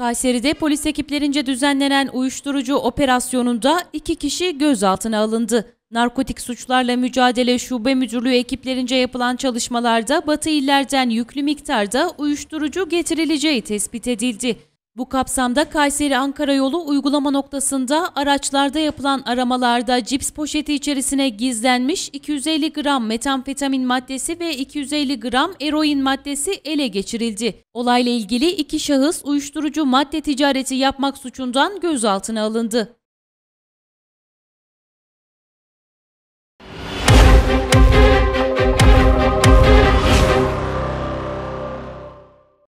Kayseri'de polis ekiplerince düzenlenen uyuşturucu operasyonunda iki kişi gözaltına alındı. Narkotik Suçlarla Mücadele Şube Müdürlüğü ekiplerince yapılan çalışmalarda batı illerden yüklü miktarda uyuşturucu getirileceği tespit edildi. Bu kapsamda Kayseri-Ankara yolu uygulama noktasında araçlarda yapılan aramalarda cips poşeti içerisine gizlenmiş 250 gram metamfetamin maddesi ve 250 gram eroin maddesi ele geçirildi. Olayla ilgili iki şahıs uyuşturucu madde ticareti yapmak suçundan gözaltına alındı.